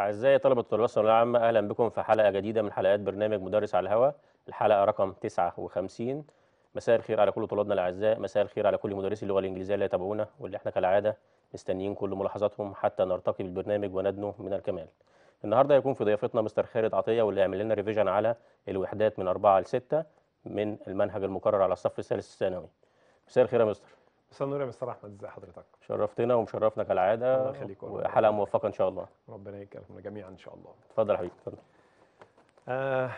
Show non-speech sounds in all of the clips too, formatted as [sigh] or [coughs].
أعزائي طلبة الطلبة الثانوية العامة أهلا بكم في حلقة جديدة من حلقات برنامج مدرس على الهواء الحلقة رقم 59 مساء الخير على كل طلابنا الأعزاء مساء الخير على كل مدرسي اللغة الإنجليزية اللي يتابعونا واللي احنا كالعادة مستنيين كل ملاحظاتهم حتى نرتقي بالبرنامج وندنو من الكمال النهارده هيكون في ضيافتنا مستر خالد عطية واللي هيعمل لنا ريفيجن على الوحدات من أربعة لستة من المنهج المقرر على الصف الثالث الثانوي مساء الخير يا مستر استاذ نور يا مستر احمد ازي حضرتك شرفتنا ومشرفنا كالعاده الله يخليك وحلقه موفقه ان شاء الله ربنا يكرمنا جميعا ان شاء الله اتفضل يا حبيبي اتفضل آه،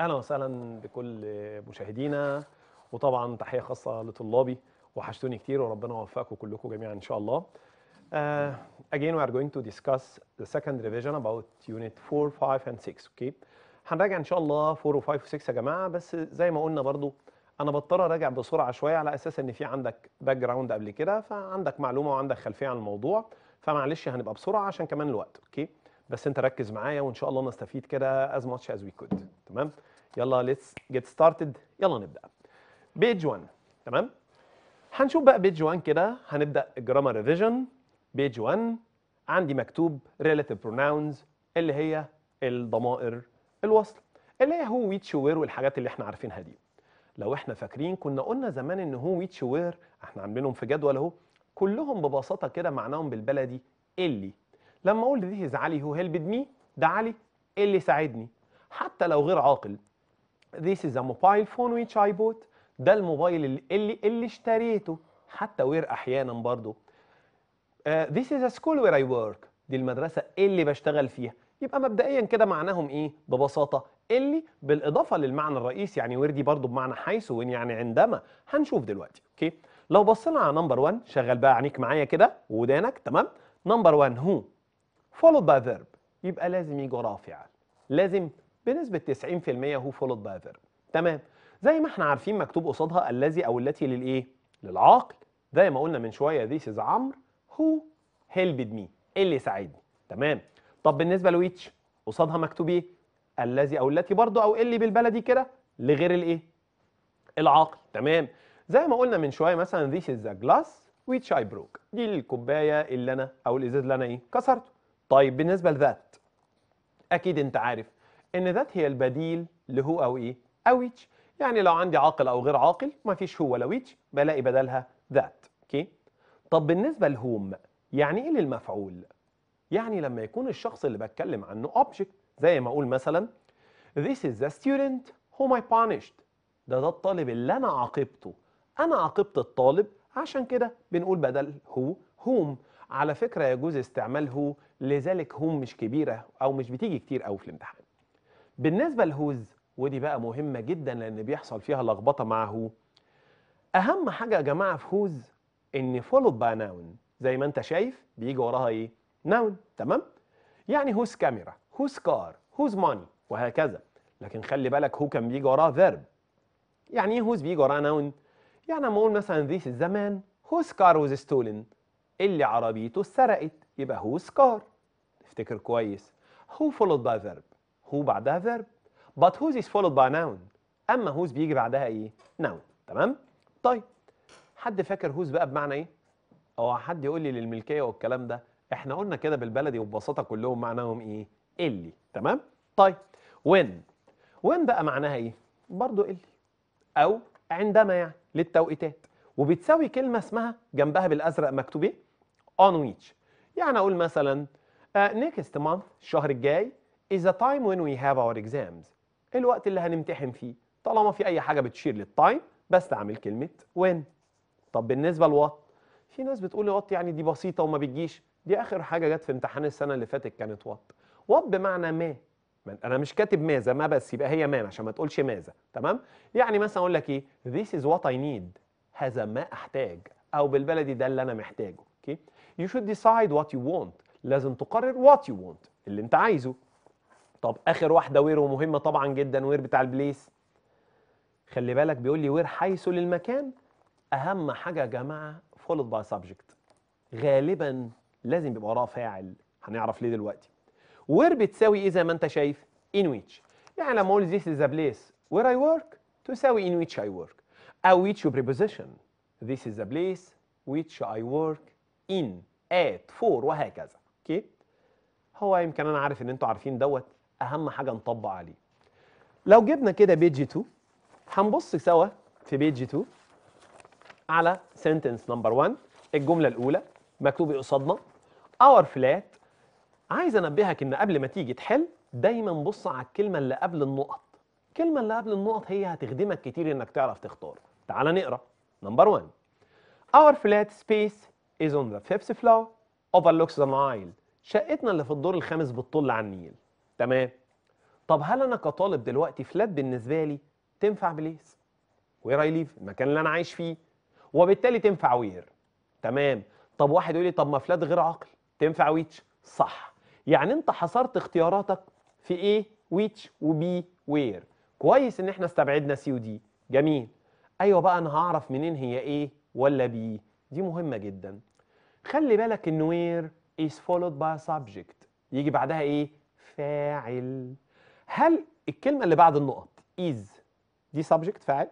اهلا وسهلا بكل مشاهدينا وطبعا تحيه خاصه لطلابي وحشتوني كتير وربنا يوفقكم كلكم جميعا ان شاء الله Uh, again, we are going to discuss the second revision about unit 4, 5, and 6, okay? هنراجع إن شاء الله 4 و 5 و 6 يا جماعة بس زي ما قلنا برضو انا بضطر اراجع بسرعه شويه على اساس ان في عندك باك جراوند قبل كده فعندك معلومه وعندك خلفيه عن الموضوع فمعلش هنبقى بسرعه عشان كمان الوقت اوكي بس انت ركز معايا وان شاء الله نستفيد كده از ماتش از وي كود تمام يلا ليتس جيت ستارتد يلا نبدا بيج 1 تمام هنشوف بقى بيج 1 كده هنبدا الجرامر ريفيجن بيج 1 عندي مكتوب relative pronouns اللي هي الضمائر الوصل اللي هي هو ويتش وير والحاجات اللي احنا عارفينها دي لو احنا فاكرين كنا قلنا زمان ان هو ويتش وير احنا عاملينهم في جدول اهو كلهم ببساطه كده معناهم بالبلدي اللي لما اقول ذي از علي هو هيلبد مي ده علي اللي ساعدني حتى لو غير عاقل ذيس از ا موبايل فون ويتش اي بوت ده الموبايل اللي اللي اشتريته حتى وير احيانا برضه ذيس از ا سكول وير اي ورك دي المدرسة اللي بشتغل فيها يبقى مبدئيا كده معناهم ايه ببساطة اللي بالاضافه للمعنى الرئيسي يعني وردي برضه بمعنى حيث وين يعني عندما هنشوف دلوقتي اوكي لو بصينا على نمبر 1 شغل بقى عينيك معايا كده ودانك تمام نمبر 1 هو followed by verb يبقى لازم يجوا رافعا لازم بنسبه 90% هو followed by verb تمام زي ما احنا عارفين مكتوب قصادها الذي او التي للايه للعاقل زي ما قلنا من شويه this is عمرو هو helped me إيه اللي ساعدني تمام طب بالنسبه لويتش قصادها مكتوب ايه الذي او التي برضه او اللي بالبلدي كده لغير الايه العاقل تمام زي ما قلنا من شويه مثلا this is a glass which I broke دي الكوبايه اللي انا او الازاز اللي انا ايه كسرته طيب بالنسبه لذات اكيد انت عارف ان ذات هي البديل لهو او ايه او which يعني لو عندي عاقل او غير عاقل مفيش هو ولا which بلاقي بدلها ذات اوكي طب بالنسبه لهوم يعني ايه للمفعول يعني لما يكون الشخص اللي بتكلم عنه object زي ما أقول مثلا This is the student whom I punished ده ده الطالب اللي أنا عاقبته أنا عاقبت الطالب عشان كده بنقول بدل هو whom على فكرة يجوز استعمال هو لذلك هوم مش كبيرة أو مش بتيجي كتير قوي في الامتحان بالنسبة لهوز ودي بقى مهمة جدا لأن بيحصل فيها لخبطة مع هو أهم حاجة يا جماعة في هوز إن followed by noun زي ما أنت شايف بيجي وراها إيه؟ noun تمام؟ يعني هوز كاميرا whose car whose money وهكذا لكن خلي بالك هو كان بيجي وراه فيرب يعني ايه whose بيجي وراه نون يعني اما اقول مثلا this is the man whose car was stolen اللي عربيته اتسرقت يبقى whose car افتكر كويس who followed by verb هو بعدها verb but whose is followed by noun اما whose بيجي بعدها ايه noun تمام طيب حد فاكر whose بقى بمعنى ايه او حد يقول لي للملكيه والكلام ده احنا قلنا كده بالبلدي وببساطه كلهم معناهم ايه اللي تمام طيب وين وين بقى معناها ايه برضو اللي او عندما يعني للتوقيتات وبتساوي كلمه اسمها جنبها بالازرق مكتوب ايه on which يعني اقول مثلا uh, next month الشهر الجاي is a time when we have our exams الوقت اللي هنمتحن فيه طالما في اي حاجه بتشير للتايم بستعمل كلمه when طب بالنسبه لوات في ناس بتقول وات يعني دي بسيطه وما بتجيش دي اخر حاجه جت في امتحان السنه اللي فاتت كانت وات وات بمعنى ما انا مش كاتب ماذا ما بس يبقى هي مان عشان ما تقولش ماذا تمام يعني مثلا اقول لك ايه this is what I need هذا ما احتاج او بالبلدي ده اللي انا محتاجه اوكي you should decide what you want لازم تقرر what you want اللي انت عايزه طب اخر واحده وير ومهمه طبعا جدا وير بتاع البليس خلي بالك بيقول لي وير حيث للمكان اهم حاجه يا جماعه فولد باي سبجكت غالبا لازم بيبقى وراه فاعل هنعرف ليه دلوقتي وير بتساوي ايه زي ما انت شايف in which يعني لما اقول this is a place where I work تساوي in which I work او which preposition this is a place which I work in at for وهكذا اوكي هو يمكن انا عارف ان انتوا عارفين دوت اهم حاجه نطبق عليه لو جبنا كده بيج 2 هنبص سوا في بيج 2 على sentence نمبر 1 الجمله الاولى مكتوب قصادنا our flat عايز انبهك ان قبل ما تيجي تحل دايما بص على الكلمه اللي قبل النقط الكلمه اللي قبل النقط هي هتخدمك كتير انك تعرف تختار تعال نقرا نمبر 1 Our flat space is on the fifth floor overlooks the Nile شقتنا اللي في الدور الخامس بتطل على النيل تمام طب هل انا كطالب دلوقتي فلات بالنسبه لي تنفع بليس وير اي ليف المكان اللي انا عايش فيه وبالتالي تنفع وير تمام طب واحد يقول لي طب ما فلات غير عقل تنفع ويتش صح يعني انت حصرت اختياراتك في ايه ويتش وبي وير كويس ان احنا استبعدنا سي ودي جميل ايوه بقى انا هعرف منين هي ايه ولا بي دي مهمه جدا خلي بالك ان وير از فولود باي سبجكت يجي بعدها ايه فاعل هل الكلمه اللي بعد النقط از دي سبجكت فاعل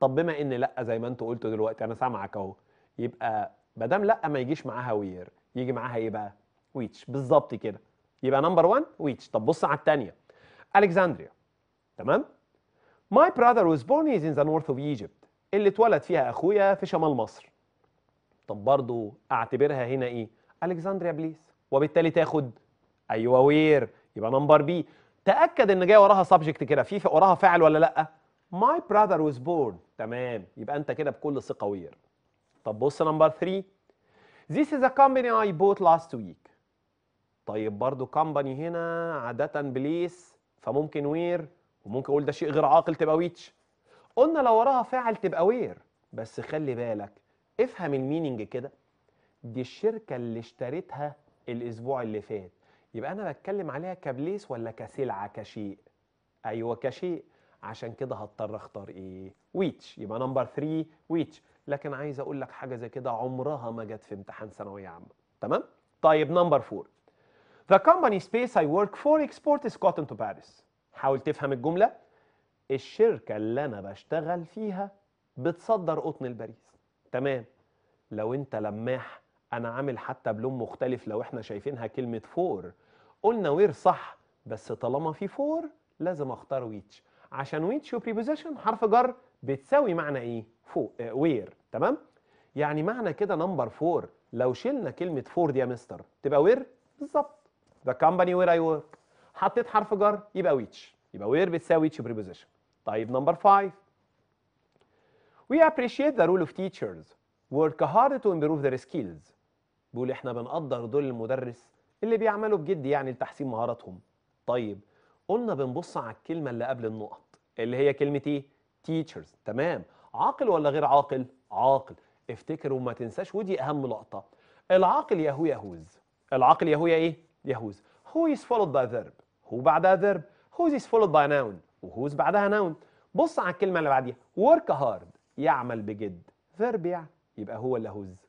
طب بما ان لا زي ما انت قلت دلوقتي انا سامعك اهو يبقى ما دام لا ما يجيش معاها وير يجي معاها ايه بقى ويتش بالظبط كده يبقى نمبر 1 ويتش طب بص على الثانيه الكسندريا تمام My brother was born ان in the north of Egypt اللي اتولد فيها اخويا في شمال مصر طب برضو اعتبرها هنا ايه الكسندريا بليس وبالتالي تاخد ايوه وير يبقى نمبر بي تاكد ان جاي وراها سبجكت كده في وراها فاعل ولا لا My brother was born تمام يبقى انت كده بكل ثقه وير طب بص نمبر 3 This is a company I bought last week طيب برضو كامباني هنا عادة بليس فممكن وير وممكن اقول ده شيء غير عاقل تبقى ويتش قلنا لو وراها فاعل تبقى وير بس خلي بالك افهم الميننج كده دي الشركة اللي اشتريتها الاسبوع اللي فات يبقى انا بتكلم عليها كبليس ولا كسلعة كشيء ايوه كشيء عشان كده هضطر اختار ايه ويتش يبقى نمبر 3 ويتش لكن عايز اقول لك حاجه زي كده عمرها ما جت في امتحان ثانويه عامه تمام طيب نمبر 4 The company space I work for exports cotton to Paris. حاول تفهم الجملة الشركة اللي أنا بشتغل فيها بتصدر قطن لباريس تمام لو أنت لماح أنا عامل حتى بلون مختلف لو إحنا شايفينها كلمة فور قلنا وير صح بس طالما في فور لازم أختار ويتش عشان ويتش وبريبوزيشن حرف جر بتساوي معنى إيه؟ فوق اه وير تمام؟ يعني معنى كده نمبر فور لو شلنا كلمة فور دي يا مستر تبقى وير بالظبط ذا كمباني وير اي ورك حطيت حرف جر يبقى ويتش يبقى وير بتساوي ويتش بريبوزيشن طيب نمبر 5 وي ابريشيت ذا رول اوف تيتشرز ورك هارد تو امبروف their سكيلز بيقول احنا بنقدر دول المدرس اللي بيعملوا بجد يعني لتحسين مهاراتهم طيب قلنا بنبص على الكلمة اللي قبل النقط اللي هي كلمة ايه؟ تيتشرز تمام عاقل ولا غير عاقل؟ عاقل افتكر وما تنساش ودي أهم لقطة العاقل يهو يهوز العاقل يهو ايه؟ يهوز هو is followed by verb هو بعدها verb هو is followed by noun وhose بعدها noun بص على الكلمة اللي بعديها work hard يعمل بجد verb يعني يبقى هو اللي هوز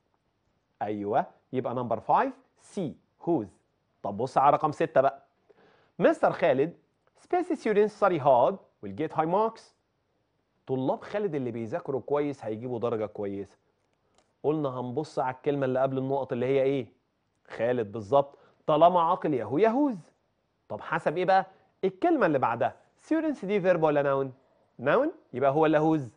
أيوة يبقى نمبر 5 C هوز طب بص على رقم 6 بقى مستر خالد space students study hard will get high marks طلاب خالد اللي بيذاكروا كويس هيجيبوا درجة كويسة قلنا هنبص على الكلمة اللي قبل النقط اللي هي ايه خالد بالظبط طالما عاقل يهو يهوذ طب حسب ايه بقى الكلمه اللي بعدها students دي فيرب ولا ناون ناون يبقى هو اللي هوز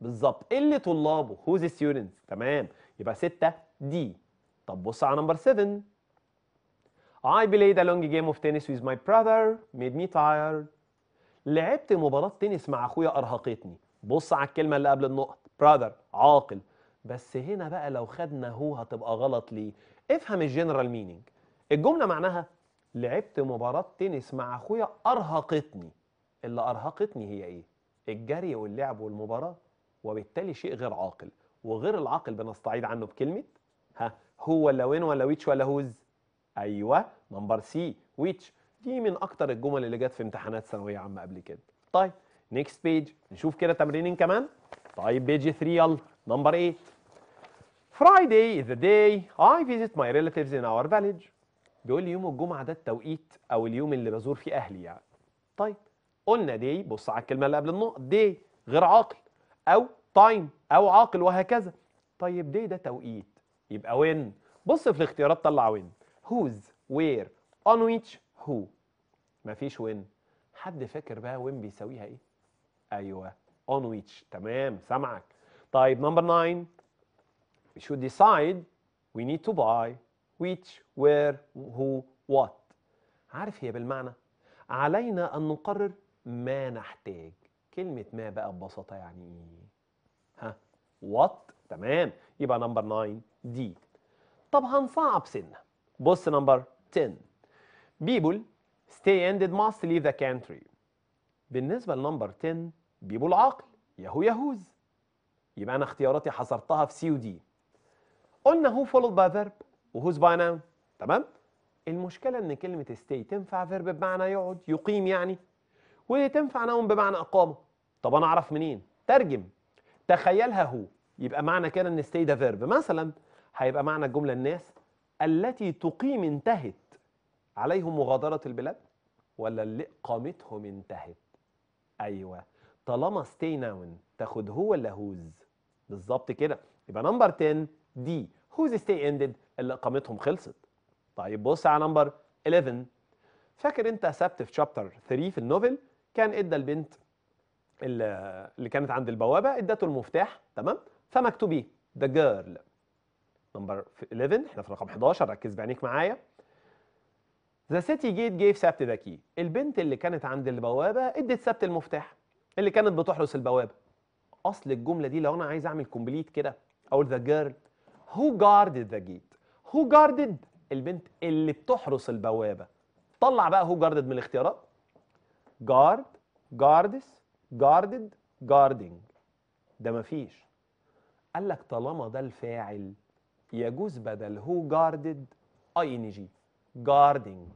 بالظبط اللي طلابه هوز students تمام يبقى ستة دي طب بص على نمبر 7 I played a long game of tennis with my brother made me tired لعبت مباراة تنس مع اخويا ارهقتني بص على الكلمة اللي قبل النقط brother عاقل بس هنا بقى لو خدنا هو هتبقى غلط ليه افهم الجنرال مينينج الجملة معناها لعبت مباراة تنس مع أخويا أرهقتني اللي أرهقتني هي إيه؟ الجري واللعب والمباراة وبالتالي شيء غير عاقل وغير العاقل بنستعيد عنه بكلمة ها هو ولا وين ولا ويتش ولا هوز أيوة نمبر سي ويتش دي من أكتر الجمل اللي جت في امتحانات ثانوية عامة قبل كده طيب نيكست بيج نشوف كده تمرينين كمان طيب بيج 3 يلا نمبر 8 Friday is the day I visit my relatives in our village بيقول لي يوم الجمعه ده التوقيت او اليوم اللي بزور فيه اهلي يعني طيب قلنا دي بص على الكلمه اللي قبل النقط دي غير عاقل او تايم او عاقل وهكذا طيب دي ده توقيت يبقى وين بص في الاختيارات طلع وين هوز وير اون ويتش هو مفيش وين حد فاكر بقى وين بيساويها ايه ايوه اون ويتش تمام سامعك طيب نمبر 9 we should decide we need to buy which where who what عارف هي بالمعنى علينا أن نقرر ما نحتاج كلمة ما بقى ببساطة يعني إيه ها what تمام يبقى نمبر 9 دي طب هنصعب سنة بص نمبر 10 بيبول stay and must leave the country بالنسبة لنمبر 10 بيبول عقل يهو يهوز يبقى أنا اختياراتي حصرتها في سي ودي قلنا هو followed by verb وهوز باي ناون تمام المشكله ان كلمه ستي تنفع فيرب بمعنى يقعد يقيم يعني وتنفع ناون بمعنى اقامه طب انا اعرف منين ترجم تخيلها هو يبقى معنى كده ان ستي ده فيرب مثلا هيبقى معنى الجمله الناس التي تقيم انتهت عليهم مغادره البلاد ولا اللي اقامتهم انتهت ايوه طالما ستي ناون تاخد هو ولا هوز بالظبط كده يبقى نمبر 10 دي هوز ستي اندد اللي اقامتهم خلصت طيب بص على نمبر 11 فاكر انت سبت في شابتر 3 في النوفل كان ادى البنت اللي كانت عند البوابه ادته المفتاح تمام فمكتوب ايه ذا جيرل نمبر 11 احنا في رقم 11 ركز بعينيك معايا ذا سيتي جيت جيف سبت ذا كي البنت اللي كانت عند البوابه ادت سبت المفتاح اللي كانت بتحرس البوابه اصل الجمله دي لو انا عايز اعمل كومبليت كده اقول ذا جيرل هو جارد ذا جيت هو جاردد البنت اللي بتحرس البوابه طلع بقى هو جاردد من الاختيارات جارد جاردس جاردد جاردنج ده مفيش قال لك طالما ده الفاعل يجوز بدل هو جاردد اي ان جي جاردنج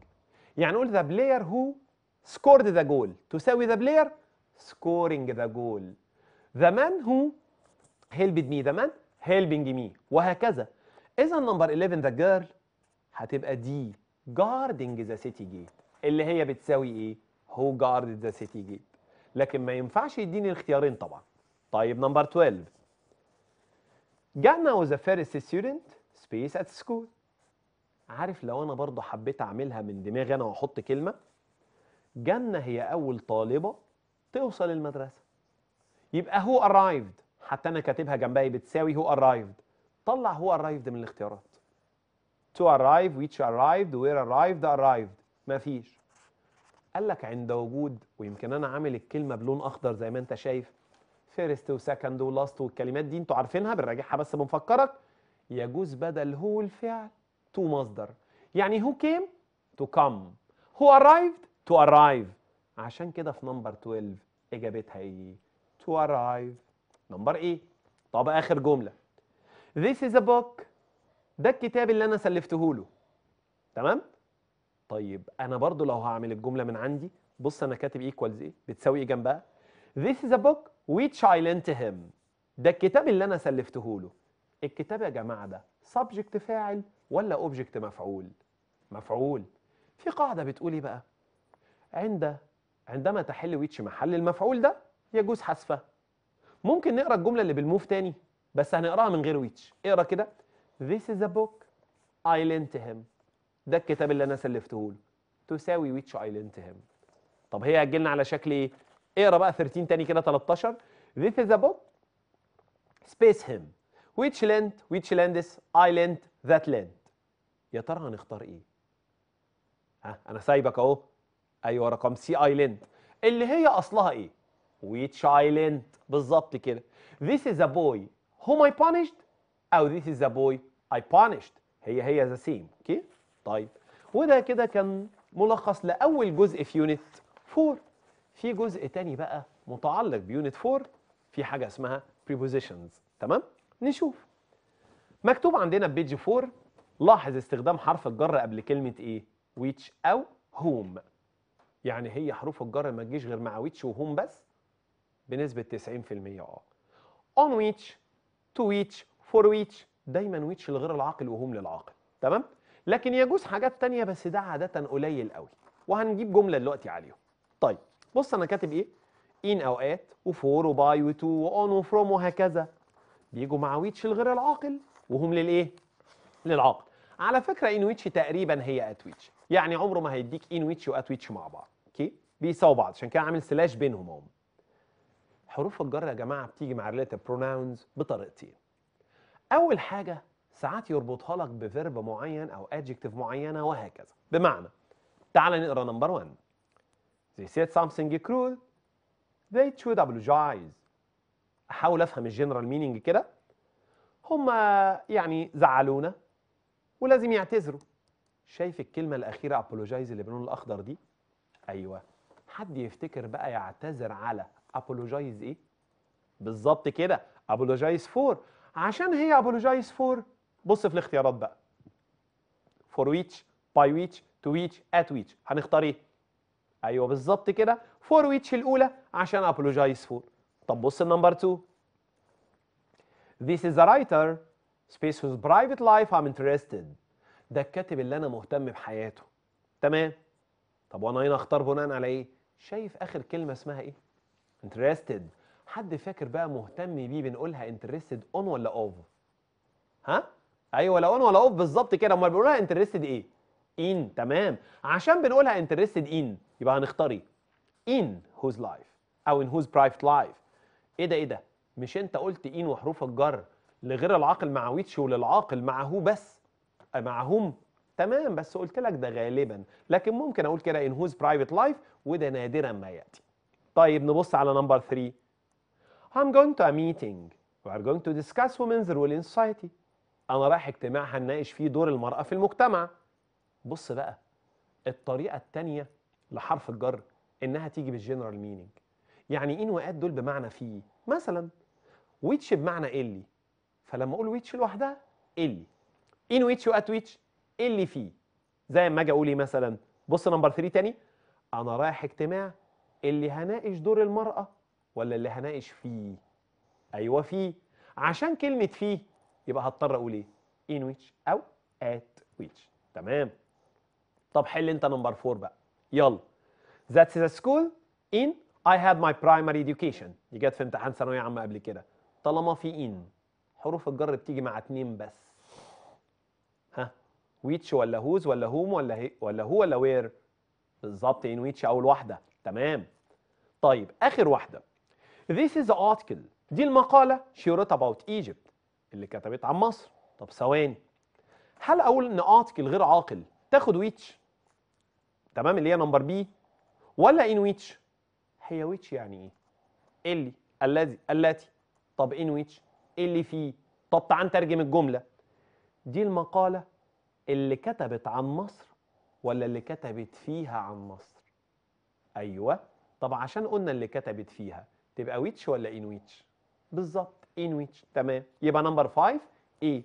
يعني قول ذا بلاير هو سكورد ذا جول تساوي ذا بلاير سكورينج ذا جول ذا مان هو هيلبد مي ذا مان هيلبنج مي وهكذا اذا نمبر 11 ذا جيرل هتبقى دي جاردنج ذا سيتي جيت اللي هي بتساوي ايه هو جارد ذا سيتي جيت لكن ما ينفعش يديني الاختيارين طبعا طيب نمبر 12 جانا وذا فيرست ستودنت student space at school عارف لو انا برضو حبيت اعملها من دماغي انا واحط كلمه جنة هي أول طالبة توصل المدرسة يبقى هو arrived حتى أنا كاتبها جنبها بتساوي هو arrived طلع هو arrived من الاختيارات to arrive which arrived where arrived arrived ما فيش قال لك عند وجود ويمكن انا عامل الكلمه بلون اخضر زي ما انت شايف فيرست وسكند ولاست والكلمات دي انتوا عارفينها بنراجعها بس بنفكرك يجوز بدل هو الفعل تو مصدر يعني هو كيم تو كم هو arrived تو arrive عشان كده في نمبر 12 اجابتها ايه تو arrive نمبر ايه طب اخر جمله This is a book ده الكتاب اللي أنا سلفته له تمام؟ طيب أنا برضو لو هعمل الجملة من عندي بص أنا كاتب equals إيه؟ بتساوي إيه جنبها؟ This is a book which I lent him ده الكتاب اللي أنا سلفته له الكتاب يا جماعة ده subject فاعل ولا object مفعول؟ مفعول في قاعدة بتقول إيه بقى؟ عند عندما تحل ويتش محل المفعول ده يجوز حذفه ممكن نقرا الجمله اللي بالموف تاني بس هنقراها من غير ويتش اقرا كده This is a book I lent him ده الكتاب اللي انا سلفته له تساوي ويتش I lent him طب هي هتجيلنا على شكل ايه اقرا بقى 13 تاني كده 13 This is a book space him which lent which lends I lent that lent يا ترى هنختار ايه ها انا سايبك اهو ايوه رقم سي اي lent اللي هي اصلها ايه ويتش اي lent بالظبط كده This is a boy whom I punished أو oh, this is the boy I punished هي هي the same اوكي okay? طيب وده كده كان ملخص لأول جزء في يونت 4 في جزء تاني بقى متعلق بيونت 4 في حاجة اسمها prepositions تمام نشوف مكتوب عندنا بيج 4 لاحظ استخدام حرف الجر قبل كلمة ايه which أو whom يعني هي حروف الجر ما تجيش غير مع which whom بس بنسبة 90% اه on which تو ويتش فور ويتش دايما ويتش لغير العاقل وهم للعاقل تمام لكن يجوز حاجات تانية بس ده عادة قليل قوي وهنجيب جملة دلوقتي عليهم طيب بص انا كاتب ايه ان اوقات وفور وباي وتو واون وفروم وهكذا بيجوا مع ويتش لغير العاقل وهم للايه للعاقل على فكرة ان ويتش تقريبا هي ات ويتش يعني عمره ما هيديك ان ويتش وات ويتش مع بعض اوكي بيساووا بعض عشان كده عامل سلاش بينهم هم حروف الجر يا جماعه بتيجي مع relative pronouns بطريقتين اول حاجه ساعات يربطها لك بفيرب معين او adjective معينه وهكذا بمعنى تعال نقرا نمبر 1 they said something cruel they should apologize احاول افهم الجنرال مينينج كده هما يعني زعلونا ولازم يعتذروا شايف الكلمه الاخيره apologize اللي باللون الاخضر دي ايوه حد يفتكر بقى يعتذر على ابولوجايز ايه بالظبط كده ابولوجايز فور عشان هي ابولوجايز فور بص في الاختيارات بقى فور ويتش باي ويتش تو ويتش ات ويتش هنختار ايه ايوه بالظبط كده فور ويتش الاولى عشان ابولوجايز فور طب بص النمبر 2 This is a writer space whose private life I'm interested ده الكاتب اللي انا مهتم بحياته تمام طب وانا هنا اختار بناء على ايه شايف اخر كلمه اسمها ايه انترستد حد فاكر بقى مهتم بيه بنقولها انترستد اون ولا اوف ها ايوه لا اون ولا اوف بالظبط كده امال بنقولها انترستد ايه ان تمام عشان بنقولها انترستد ان يبقى هنختار ايه ان هوز life او in هوز private life ايه ده ايه ده مش انت قلت ان وحروف الجر لغير العاقل مع ويتش وللعاقل معه بس آه، معهم تمام بس قلت لك ده غالبا لكن ممكن اقول كده in هوز private life وده نادرا ما ياتي طيب نبص على نمبر 3 I'm going to a meeting We are going to discuss women's role in society أنا رايح اجتماع هنناقش فيه دور المرأة في المجتمع بص بقى الطريقة الثانيه لحرف الجر إنها تيجي بالجنرال مينينج يعني إن إيه وقات دول بمعنى فيه مثلا ويتش بمعنى اللي فلما أقول ويتش لوحدها اللي إن ويتش وات ويتش اللي فيه زي ما أجي أقول إيه مثلا بص نمبر 3 تاني أنا رايح اجتماع اللي هناقش دور المرأة ولا اللي هناقش فيه أيوة فيه عشان كلمة فيه يبقى هضطر أقول إيه in which أو at which تمام طب حل أنت نمبر فور بقى يلا that's the school in I had my primary education دي جت في امتحان ثانوية عامة قبل كده طالما في in حروف الجر بتيجي مع اتنين بس ها which ولا whose ولا whom ولا هي ولا هو ولا where بالظبط in which أول واحدة تمام طيب اخر واحده This is the article دي المقاله she wrote about Egypt اللي كتبت عن مصر طب ثواني هل اقول ان article غير عاقل تاخد ويتش تمام اللي هي نمبر بي ولا ان ويتش هي ويتش يعني ايه اللي الذي التي طب ان ويتش اللي فيه طب تعال نترجم الجمله دي المقاله اللي كتبت عن مصر ولا اللي كتبت فيها عن مصر ايوه طب عشان قلنا اللي كتبت فيها تبقى ويتش ولا انويتش بالظبط انويتش تمام يبقى نمبر 5 ايه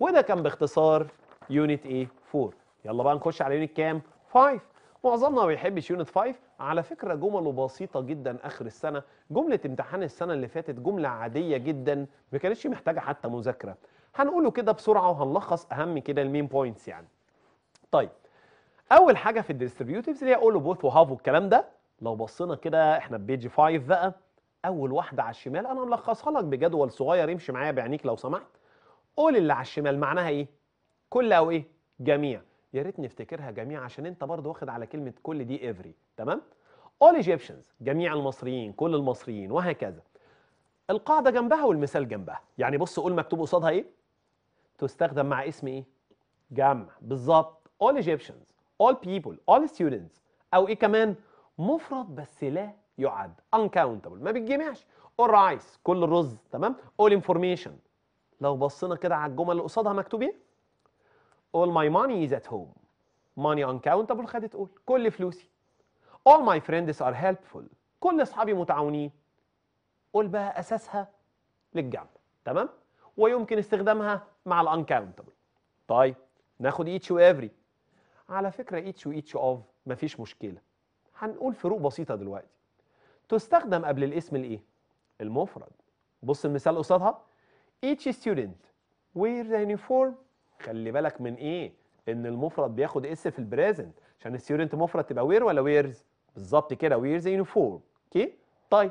وده كان باختصار يونت ايه 4 يلا بقى نخش على يونت كام 5 معظمنا ما بيحبش يونت 5 على فكره جمله بسيطه جدا اخر السنه جمله امتحان السنه اللي فاتت جمله عاديه جدا ما كانتش محتاجه حتى مذاكره هنقوله كده بسرعه وهنلخص اهم كده المين بوينتس يعني طيب اول حاجه في الديستريبيوتيفز اللي هي اولو بوث وهاف والكلام ده لو بصينا كده احنا في بيج 5 بقى اول واحده على الشمال انا ملخصها لك بجدول صغير امشي معايا بعينيك لو سمحت قول اللي على الشمال معناها ايه كل او ايه جميع يا ريت نفتكرها جميع عشان انت برضه واخد على كلمه كل دي ايفري تمام اول ايجيبشنز جميع المصريين كل المصريين وهكذا القاعده جنبها والمثال جنبها يعني بص قول مكتوب قصادها ايه تستخدم مع اسم ايه جمع بالظبط all Egyptians all people all students او ايه كمان مفرد بس لا يعد uncountable ما بيتجمعش all rice كل الرز تمام all information لو بصينا كده على الجمل اللي قصادها مكتوب ايه all my money is at home money uncountable خدت all كل فلوسي all my friends are helpful كل اصحابي متعاونين قول بقى اساسها للجمع تمام ويمكن استخدامها مع الانكاونتبل طيب ناخد each و every على فكرة ايتش وايتش اوف مفيش مشكلة هنقول فروق بسيطة دلوقتي تستخدم قبل الاسم الايه؟ المفرد بص المثال قصادها each student wear the uniform خلي بالك من ايه؟ ان المفرد بياخد اس في البريزنت عشان الستودنت مفرد تبقى وير ولا ويرز؟ بالظبط كده ويرز يونيفورم اوكي؟ طيب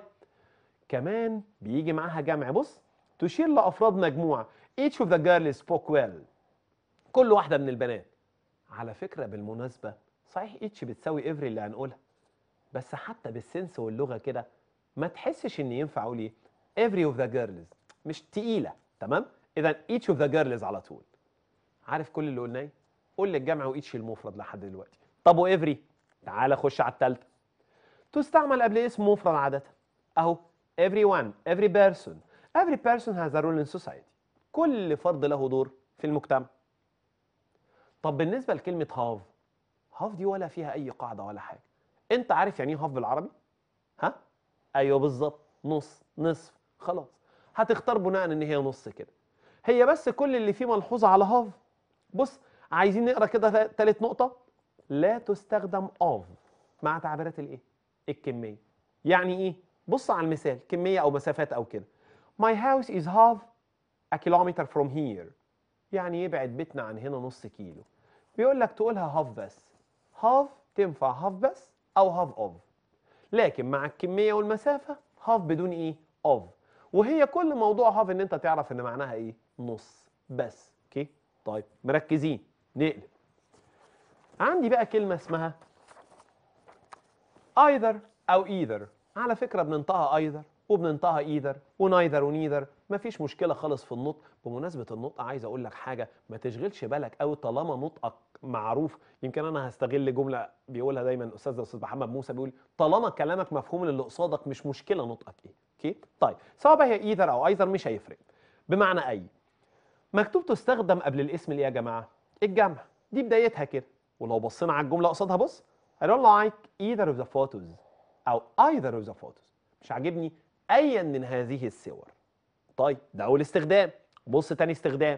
كمان بيجي معاها جمع بص تشير لافراد مجموعه each of the girls spoke well كل واحده من البنات على فكرة بالمناسبة صحيح اتش بتساوي افري اللي هنقولها بس حتى بالسنس واللغة كده ما تحسش ان ينفع اقول ايه افري اوف ذا جيرلز مش تقيلة تمام اذا اتش اوف ذا جيرلز على طول عارف كل اللي قلناه قول الجمع واتش المفرد لحد دلوقتي طب وافري تعال خش على الثالثه تستعمل قبل اسم مفرد عاده اهو وان افري بيرسون افري بيرسون هاز ا رول ان سوسايتي كل فرد له دور في المجتمع طب بالنسبه لكلمه هاف هاف دي ولا فيها اي قاعده ولا حاجه انت عارف يعني ايه هاف بالعربي ها ايوه بالظبط نص نصف خلاص هتختار بناء ان هي نص كده هي بس كل اللي فيه ملحوظه على هاف بص عايزين نقرا كده ثالث نقطه لا تستخدم اوف مع تعبيرات الايه الكميه يعني ايه بص على المثال كميه او مسافات او كده my house is half a kilometer from here يعني يبعد بيتنا عن هنا نص كيلو بيقول لك تقولها هاف بس هاف تنفع هاف بس او هاف اوف لكن مع الكميه والمسافه هاف بدون ايه اوف وهي كل موضوع هاف ان انت تعرف ان معناها ايه نص بس اوكي طيب مركزين نقلب عندي بقى كلمه اسمها ايذر او ايذر على فكره بننطقها ايذر وبننطقها ايذر ونايذر ونيذر مفيش مشكله خالص في النطق بمناسبه النطق عايز اقول لك حاجه ما تشغلش بالك قوي طالما نطقك معروف يمكن انا هستغل جمله بيقولها دايما استاذ الاستاذ محمد موسى بيقول طالما كلامك مفهوم للي قصادك مش مشكله نطقك ايه اوكي طيب سواء بقى هي ايذر او ايذر مش هيفرق بمعنى اي مكتوب تستخدم قبل الاسم ليه يا جماعه الجمع دي بدايتها كده ولو بصينا على الجمله قصادها بص I don't like either of the photos او either of the photos مش عاجبني أيا من هذه الصور طيب ده أول استخدام بص تاني استخدام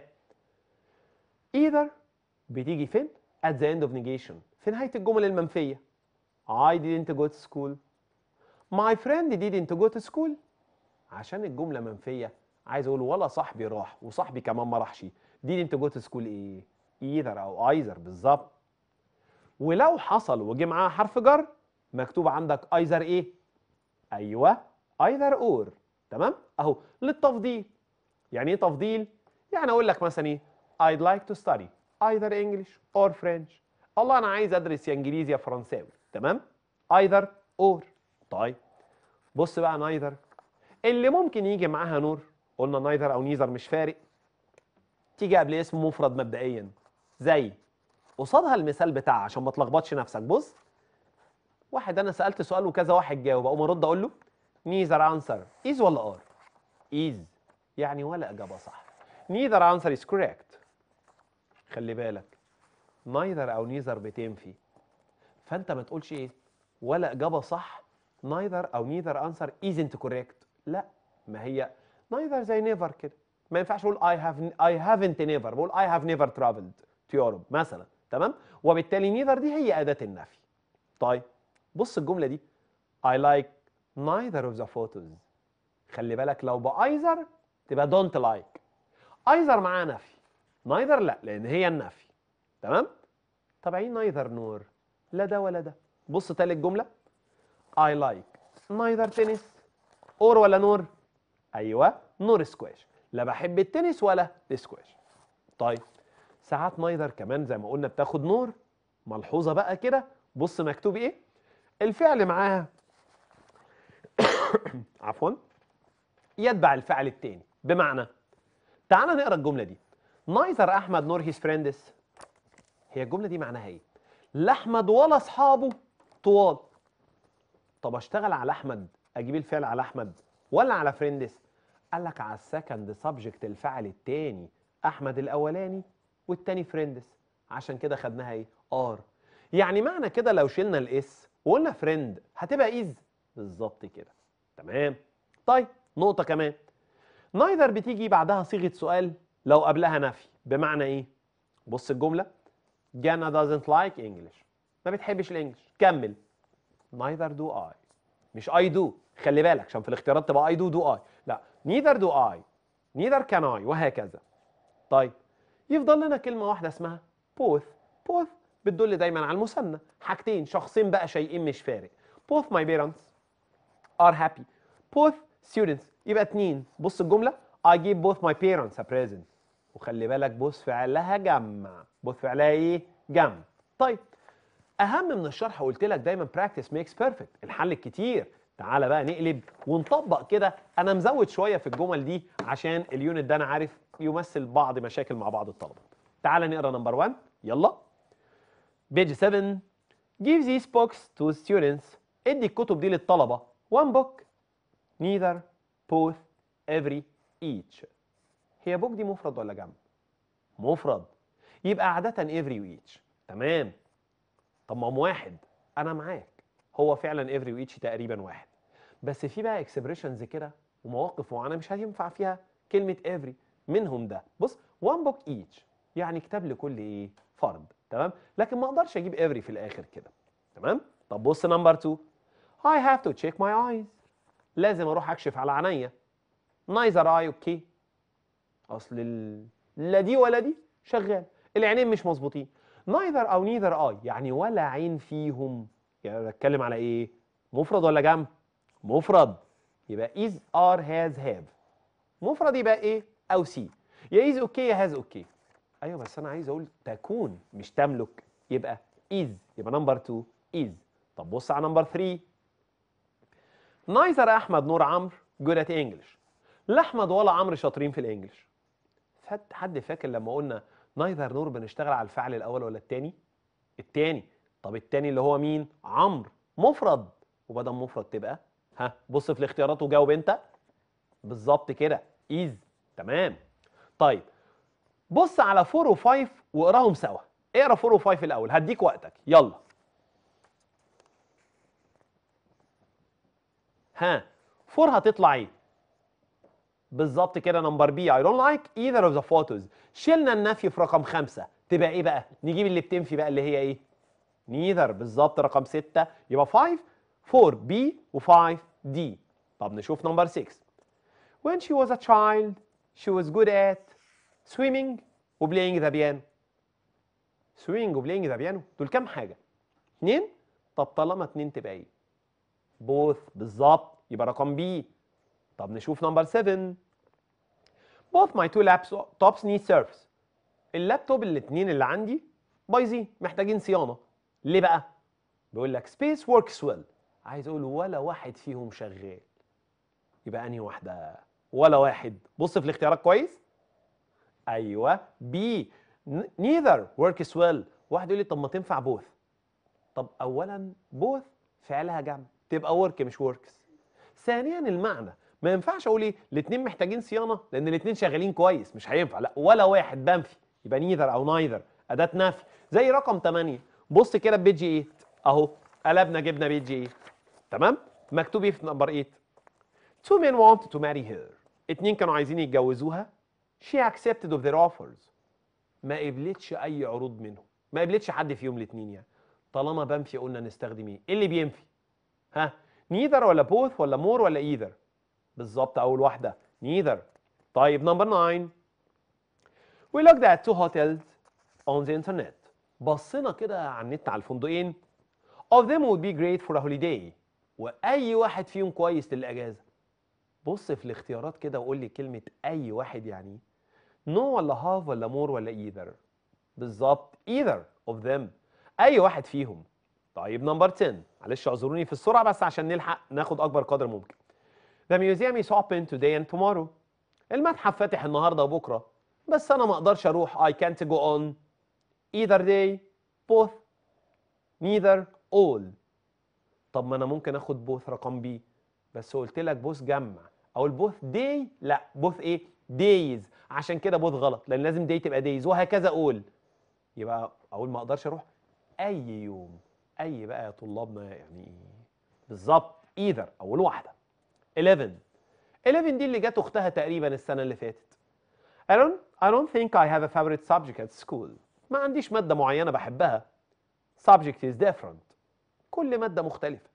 either بتيجي فين at the end of negation في نهاية الجمل المنفية I didn't go to school My friend didn't go to school عشان الجملة منفية عايز أقول ولا صاحبي راح وصاحبي كمان ما راحش didn't go to school إيه either أو either بالظبط ولو حصل وجه معاها حرف جر مكتوب عندك ايزر ايه e. ايوه either or تمام اهو للتفضيل يعني ايه تفضيل يعني اقول لك مثلا ايه I'd like to study either English or French الله انا عايز ادرس يا انجليزي يا فرنساوي تمام either or طيب بص بقى neither اللي ممكن يجي معاها نور قلنا neither او نيذر مش فارق تيجي قبل اسم مفرد مبدئيا زي قصادها المثال بتاع عشان ما تلخبطش نفسك بص واحد انا سالت سؤال وكذا واحد جاوب اقوم ارد اقول له neither answer is ولا or is يعني ولا إجابة صح neither answer is correct خلي بالك neither أو neither بتنفي فأنت ما تقولش إيه ولا إجابة صح neither أو neither answer isn't correct لا ما هي neither زي never كده ما ينفعش أقول I have I haven't never بقول I have never traveled to Europe مثلا تمام وبالتالي neither دي هي أداة النفي طيب بص الجملة دي I like neither of the photos خلي بالك لو بايذر تبقى don't like ايذر معاه نفي neither لا لان هي النفي تمام طب عين neither نور لا ده ولا ده بص تالت جمله I like neither تنس اور ولا نور ايوه نور سكواش لا بحب التنس ولا السكواش طيب ساعات نايذر كمان زي ما قلنا بتاخد نور ملحوظه بقى كده بص مكتوب ايه الفعل معاها [coughs] عفوا يتبع الفعل الثاني بمعنى تعال نقرا الجمله دي نايزر احمد نور هيز فريندس هي الجمله دي معناها ايه لا احمد ولا اصحابه طوال طب اشتغل على احمد اجيب الفعل على احمد ولا على فريندس قال لك على السكند سبجكت الفعل الثاني احمد الاولاني والثاني فريندس عشان كده خدناها ايه ار يعني معنى كده لو شلنا الاس وقلنا فريند هتبقى ايز بالظبط كده تمام طيب نقطة كمان نايذر بتيجي بعدها صيغة سؤال لو قبلها نفي بمعنى ايه؟ بص الجملة جانا doesn't like English ما بتحبش الانجلش كمل neither do I مش I do خلي بالك عشان في الاختيارات تبقى I do do I لا neither do I neither can I وهكذا طيب يفضل لنا كلمة واحدة اسمها both both بتدل دايما على المثنى حاجتين شخصين بقى شيئين مش فارق both my parents are happy both students يبقى اتنين بص الجملة I give both my parents a present وخلي بالك بص فعلها جمع بص فعلها ايه؟ جمع طيب أهم من الشرح قلت لك دايما practice makes perfect الحل الكتير تعالى بقى نقلب ونطبق كده أنا مزود شوية في الجمل دي عشان اليونت ده أنا عارف يمثل بعض مشاكل مع بعض الطلبة تعالى نقرا نمبر 1 يلا بيج 7 give these books to students ادي الكتب دي للطلبة one book neither both every each هي بوك دي مفرد ولا جمع مفرد يبقى عادة every each تمام طب ما واحد انا معاك هو فعلا every each تقريبا واحد بس في بقى اكسبريشنز كده ومواقف معينه مش هينفع فيها كلمه every منهم ده بص one book each يعني كتاب لكل ايه فرد تمام لكن ما اقدرش اجيب every في الاخر كده تمام طب بص نمبر 2 I have to check my eyes لازم اروح اكشف على عينيا نايزر اي اوكي اصل لا دي ولا دي شغال العينين مش مظبوطين نايذر او نيذر اي يعني ولا عين فيهم يعني بتكلم على ايه مفرد ولا جمع مفرد يبقى از ار هاز هاف مفرد يبقى ايه او سي يا از اوكي يا هاز اوكي ايوه بس انا عايز اقول تكون مش تملك يبقى از يبقى نمبر 2 از طب بص على نمبر 3 نيذر احمد نور عمرو جود ات انجلش لا احمد ولا عمرو شاطرين في الانجلش حد فاكر لما قلنا نيذر نور بنشتغل على الفعل الاول ولا الثاني الثاني طب الثاني اللي هو مين عمرو مفرد وبدل مفرد تبقى ها بص في الاختيارات وجاوب انت بالظبط كده ايز تمام طيب بص على 4 و5 واقراهم سوا اقرا 4 و5 الاول هديك وقتك يلا ها 4 هتطلع ايه بالظبط كده نمبر بي I don't like either of the photos شلنا النفي في رقم خمسة تبقى ايه بقى نجيب اللي بتنفي بقى اللي هي ايه نيذر بالظبط رقم ستة يبقى 5 4 B و5 D طب نشوف نمبر 6 when she was a child she was good at swimming و playing the piano swimming و playing the piano دول كام حاجة اتنين طب طالما اتنين تبقى ايه بوث بالظبط يبقى رقم بي طب نشوف نمبر 7 both my two laptops need service اللابتوب الاثنين اللي عندي بايظين محتاجين صيانه ليه بقى بيقول لك space works well عايز اقول ولا واحد فيهم شغال يبقى انهي واحده ولا واحد بص في الاختيارات كويس ايوه بي neither works well واحد يقول لي طب ما تنفع بوث طب اولا بوث فعلها جمع تبقى ورك مش وركس ثانيا المعنى ما ينفعش اقول ايه الاثنين محتاجين صيانه لان الاثنين شغالين كويس مش هينفع لا ولا واحد بنفي يبقى نيذر او نايذر اداه نفي زي رقم 8 بص كده في جي 8 اهو قلبنا جبنا جي 8 تمام مكتوب ايه في نمبر 8 two men wanted to marry her اتنين كانوا عايزين يتجوزوها she accepted of their offers ما قبلتش اي عروض منهم ما قبلتش حد فيهم الاثنين يعني طالما بنفي قلنا نستخدم ايه اللي بينفي ها نيذر ولا بوث ولا مور ولا ايذر بالظبط اول واحده نيذر طيب نمبر 9 وي لوكد ات تو هوتيلز اون ذا انترنت بصينا كده على النت على الفندقين اوف ذيم وود بي جريت فور ا هوليداي واي واحد فيهم كويس للاجازه بص في الاختيارات كده وقول لي كلمه اي واحد يعني نو no ولا هاف ولا مور ولا ايذر بالظبط ايذر اوف ذيم اي واحد فيهم طيب نمبر 10 معلش اعذروني في السرعه بس عشان نلحق ناخد اكبر قدر ممكن The museum is open today and tomorrow. المتحف فاتح النهارده وبكره بس انا ما اقدرش اروح I can't go on either day both neither all طب ما انا ممكن اخد both رقم بي بس قلت لك both جمع او البوث day لا both ايه دايز عشان كده both غلط لان لازم دي تبقى دايز وهكذا اول يبقى اقول ما اقدرش اروح اي يوم اي بقى يا طلابنا يعني بالظبط ايذر اول واحده 11 11 دي اللي جت اختها تقريبا السنه اللي فاتت I don't I don't think I have a favorite subject at school ما عنديش ماده معينه بحبها subject is different كل ماده مختلفه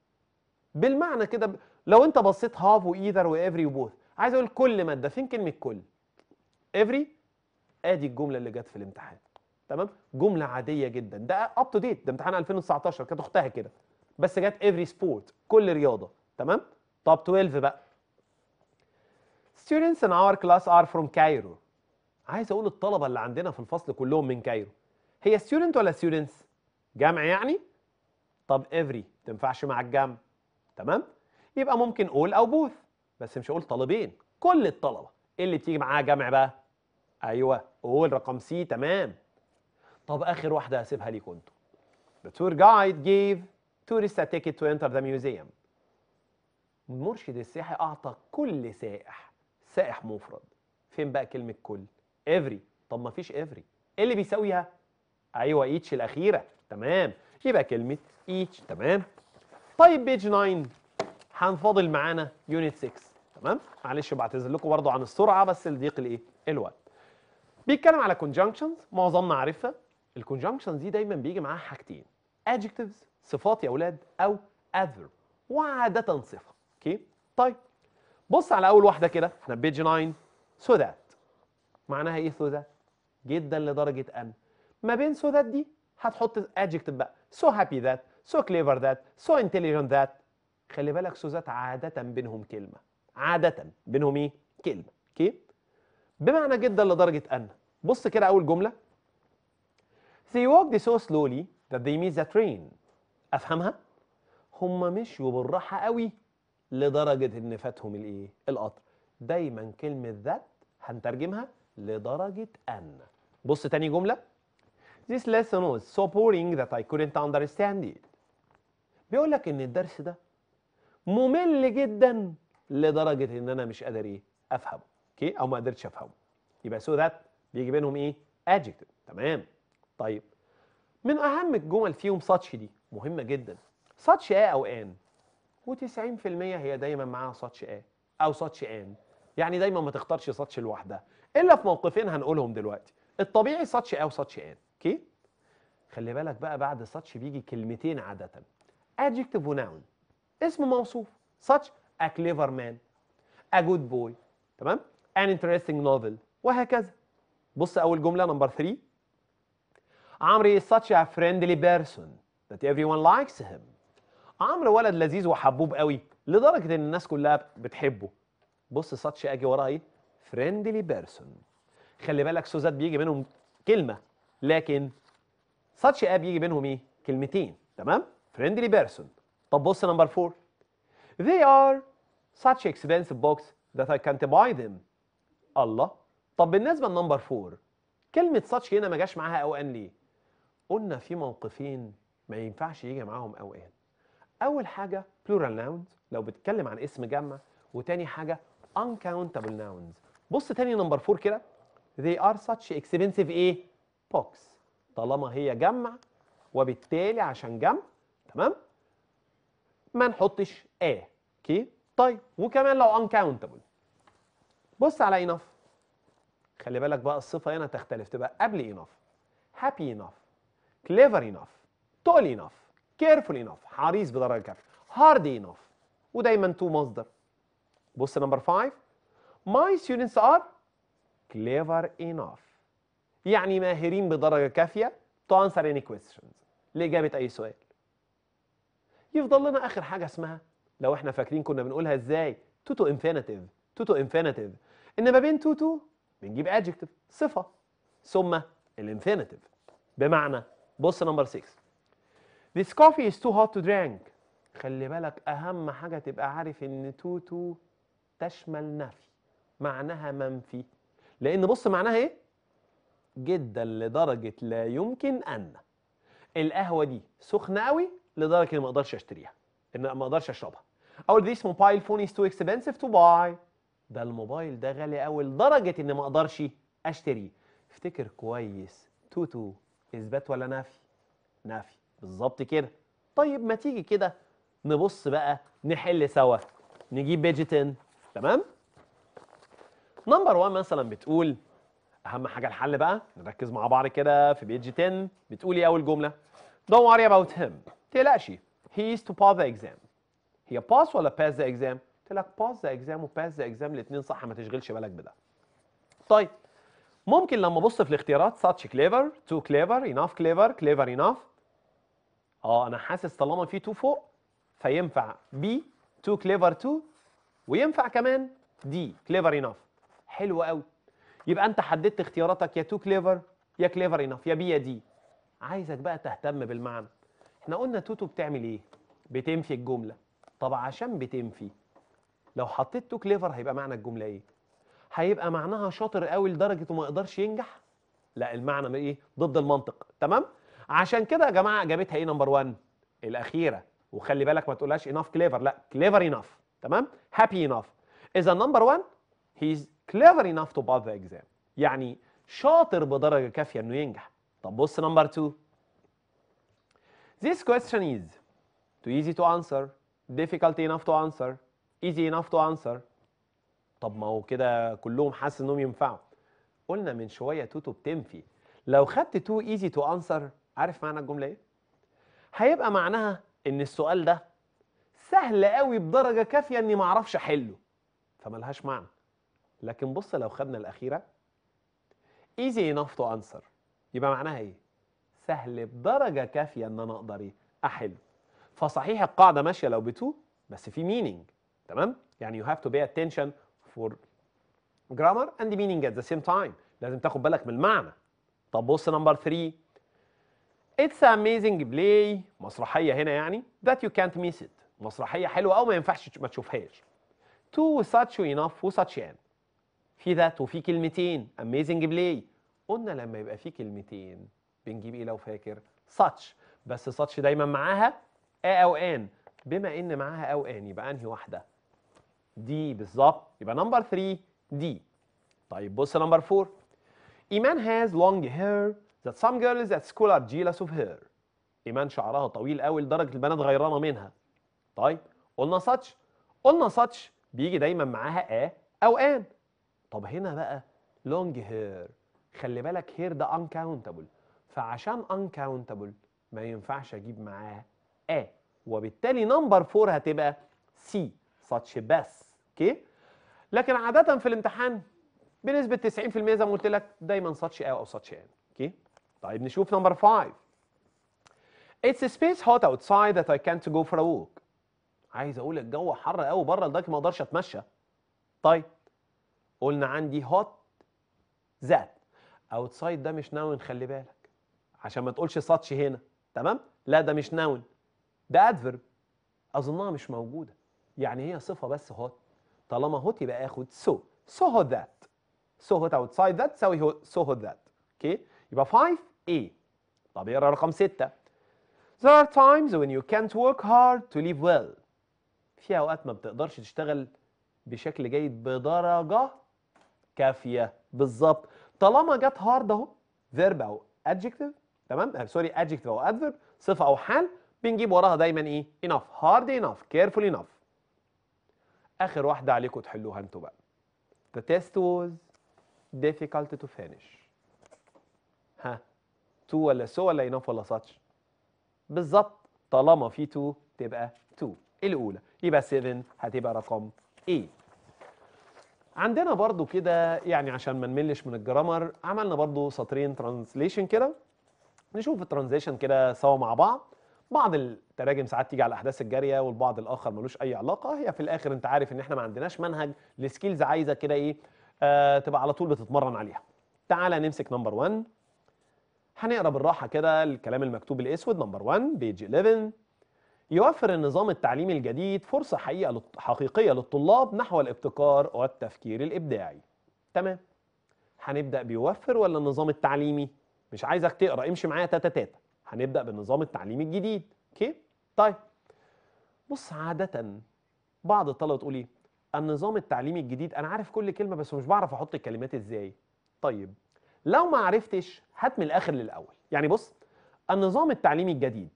بالمعنى كده ب... لو انت بصيت هاف وايذر وافري وبوث عايز اقول كل ماده فين كلمه كل افري ادي الجمله اللي جت في الامتحان تمام جمله عاديه جدا ده اب تو ديت ده امتحان 2019 كانت اختها كده بس جت افري سبورت كل رياضه تمام توب 12 بقى students in our class are from Cairo عايز اقول الطلبه اللي عندنا في الفصل كلهم من كايرو هي student ولا students جمع يعني طب every تنفعش مع الجمع تمام يبقى ممكن اول او بوث بس مش هقول طالبين كل الطلبه إيه اللي بتيجي معاها جمع بقى ايوه اول رقم سي تمام طب اخر واحده هسيبها ليكم انتوا The tour guide gave tourists a ticket to enter the museum. المرشد السياحي اعطى كل سائح سائح مفرد. فين بقى كلمه كل؟ every طب ما فيش every. ايه اللي بيساويها؟ ايوه ايتش الاخيره تمام يبقى كلمه ايتش تمام. طيب بيج 9 هنفاضل معانا يونت 6 تمام؟ معلش بعتذر لكم برضه عن السرعه بس لضيق الايه؟ الوقت. بيتكلم على conjunctions معظمنا عارفها الكونجنكشن دي دايما بيجي معاها حاجتين adjectives صفات يا اولاد او adverb وعاده صفه اوكي طيب بص على اول واحده كده احنا بيج 9 so that معناها ايه so that جدا لدرجه ان ما بين so that دي هتحط adjective بقى so happy that so clever that so intelligent that خلي بالك so that عاده بينهم كلمه عاده بينهم ايه كلمه اوكي بمعنى جدا لدرجه ان بص كده اول جمله They walked so slowly that they missed the train أفهمها؟ هم مشوا بالراحة قوي لدرجة إن فاتهم الإيه؟ القطر دايما كلمة ذات هنترجمها لدرجة أن بص تاني جملة This lesson was so boring that I couldn't understand it بيقول لك إن الدرس ده ممل جدا لدرجة إن أنا مش قادر إيه؟ أفهمه أوكي؟ أو ما قدرتش أفهمه يبقى so that بيجي بينهم إيه؟ adjective تمام طيب من أهم الجمل فيهم ساتش دي مهمة جدا ساتش ايه او أو آن و90% هي دايما معاها ساتش ايه أو ساتش آن يعني دايما ما تختارش ساتش لوحدها إلا في موقفين هنقولهم دلوقتي الطبيعي ساتش او وساتش آن أوكي خلي بالك بقى بعد ساتش بيجي كلمتين عادة ادجكتيف وناون اسم موصوف ساتش ا كليفر مان ا جود بوي تمام ان انترستنج نوفل وهكذا بص اول جمله نمبر 3 عمرو is such a friendly person that everyone likes him عمرو ولد لذيذ وحبوب قوي لدرجة ان الناس كلها بتحبه بص such اجي وراه ايه friendly person خلي بالك سوزات بيجي منهم كلمة لكن such a بيجي منهم ايه كلمتين تمام friendly person طب بص نمبر 4 they are such expensive books that I can't buy them الله طب بالنسبة لنمبر 4 كلمة such هنا ما جاش معاها او ان ليه قلنا في موقفين ما ينفعش يجي معاهم او اول حاجه plural nouns لو بتتكلم عن اسم جمع وتاني حاجه uncountable nouns بص تاني نمبر 4 كده they are such expensive ايه books طالما هي جمع وبالتالي عشان جمع تمام ما نحطش ا آه. اوكي طيب وكمان لو uncountable بص على enough خلي بالك بقى الصفه هنا تختلف تبقى قبل enough happy enough clever enough tall enough careful enough حريص بدرجة كافية hard enough ودايما تو مصدر بص نمبر 5 my students are clever enough يعني ماهرين بدرجة كافية to answer any questions لإجابة أي سؤال يفضل لنا آخر حاجة اسمها لو احنا فاكرين كنا بنقولها ازاي توتو انفينيتيف infinitive انفينيتيف infinitive إن ما بين توتو بنجيب adjective صفة ثم الانفينيتيف بمعنى بص نمبر 6 This coffee is too hot to drink خلي بالك أهم حاجة تبقى عارف إن تو تو تشمل نفي معناها منفي لأن بص معناها إيه؟ جدا لدرجة لا يمكن أن القهوة دي سخنة قوي لدرجة إن ما أقدرش أشتريها إن ما أقدرش أشربها أو this mobile phone is too expensive to buy ده الموبايل ده غالي قوي لدرجة إن ما أقدرش أشتريه افتكر كويس توتو اثبات ولا نفي نفي بالظبط كده طيب ما تيجي كده نبص بقى نحل سوا نجيب بيجتن تمام نمبر 1 مثلا بتقول اهم حاجه الحل بقى نركز مع بعض كده في بيج 10 بتقول ايه اول جمله don't worry about him تقلقش he is to pass the exam هي pass ولا pass the exam قلت لك pass the exam و pass the exam الاثنين صح ما تشغلش بالك بده طيب ممكن لما ابص في الاختيارات ساتش كليفر تو كليفر اناف كليفر كليفر اناف اه انا حاسس طالما في تو فوق فينفع بي تو كليفر تو وينفع كمان دي كليفر اناف حلو قوي يبقى انت حددت اختياراتك يا تو كليفر يا كليفر اناف يا بي يا دي عايزك بقى تهتم بالمعنى احنا قلنا توتو بتعمل ايه بتنفي الجمله طب عشان بتنفي لو حطيت تو كليفر هيبقى معنى الجمله ايه هيبقى معناها شاطر قوي لدرجه ما يقدرش ينجح لا المعنى ايه ضد المنطق تمام عشان كده يا جماعه جابتها ايه نمبر 1 الاخيره وخلي بالك ما تقولهاش enough clever لا clever enough تمام happy enough اذا نمبر 1 he's clever enough to pass the exam يعني شاطر بدرجه كافيه انه ينجح طب بص نمبر 2 this question is too easy to answer difficult enough to answer easy enough to answer طب ما هو كده كلهم حاسس انهم ينفعوا قلنا من شويه توتو بتنفي لو خدت تو ايزي تو انسر عارف معنى الجمله ايه هيبقى معناها ان السؤال ده سهل قوي بدرجه كافيه اني ما اعرفش احله فملهاش معنى لكن بص لو خدنا الاخيره ايزي انف تو انسر يبقى معناها ايه سهل بدرجه كافيه ان انا اقدر ايه احله فصحيح القاعده ماشيه لو بتو بس في مينينج تمام يعني يو هاف تو بي اتنشن for grammar and meaning at the same time لازم تاخد بالك من المعنى طب بص نمبر 3 It's amazing play مسرحية هنا يعني that you can't miss it مسرحية حلوة أو ما ينفعش ما تشوفهاش two such enough و such an في ذات وفي كلمتين amazing play قلنا لما يبقى في كلمتين بنجيب إيه لو فاكر such بس such دايما معاها a أو آن. بما إن معاها أو آن يبقى أنهي واحدة دي بالظبط يبقى نمبر 3 دي طيب بص نمبر 4 إيمان هاز لونج هير ذات سام جيرلز ات سكول ار جيلس اوف هير إيمان شعرها طويل قوي لدرجة البنات غيرانة منها طيب قلنا ساتش قلنا ساتش بيجي دايما معاها اه أو ان طب هنا بقى لونج هير خلي بالك هير ده انكاونتبل فعشان انكاونتبل ما ينفعش أجيب معاه ا وبالتالي نمبر 4 هتبقى سي such بس اوكي لكن عاده في الامتحان بنسبه 90% زي ما قلت لك دايما ساتش او او ساتش ان اوكي طيب نشوف نمبر 5 It's a space hot outside that I can't go for a walk. عايز اقول الجو حر قوي بره لدرجه ما اقدرش اتمشى. طيب قلنا عندي hot ذات outside ده مش ناون خلي بالك عشان ما تقولش ساتش هنا تمام؟ لا ده مش ناون ده ادفرب اظنها مش موجوده يعني هي صفه بس hot طالما هوت يبقى اخد سو so ذات سو هوت hot outside ذات تساوي سو هوت ذات اوكي يبقى 5 a طب اقرا رقم 6 There are times when you can't work hard to live well. في اوقات ما بتقدرش تشتغل بشكل جيد بدرجه كافيه بالظبط طالما جت هارد اهو فيرب او ادجكتيف تمام سوري آه، ادجكتيف او ادفيرب صفه او حال بنجيب وراها دايما ايه enough hard enough careful enough اخر واحده عليكم تحلوها انتوا بقى the test was difficult to finish ها تو ولا سو ولا enough ولا such بالظبط طالما في تو تبقى تو الاولى يبقى 7 هتبقى رقم A عندنا برضو كده يعني عشان ما نملش من الجرامر عملنا برضو سطرين ترانسليشن كده نشوف الترانزيشن كده سوا مع بعض بعض تراجم ساعات تيجي على الاحداث الجاريه والبعض الاخر ملوش اي علاقه هي في الاخر انت عارف ان احنا ما عندناش منهج لسكيلز عايزه كده ايه آه تبقى على طول بتتمرن عليها تعالى نمسك نمبر 1 هنقرا بالراحه كده الكلام المكتوب الاسود نمبر 1 بيج 11 يوفر النظام التعليمي الجديد فرصه حقيقه حقيقيه للطلاب نحو الابتكار والتفكير الابداعي تمام هنبدا بيوفر ولا النظام التعليمي مش عايزك تقرا امشي معايا تاتا تاتا هنبدا بالنظام التعليمي الجديد اوكي طيب بص عادة بعض الطلبة تقول ايه النظام التعليمي الجديد انا عارف كل كلمة بس مش بعرف احط الكلمات ازاي طيب لو ما عرفتش هات من الاخر للاول يعني بص النظام التعليمي الجديد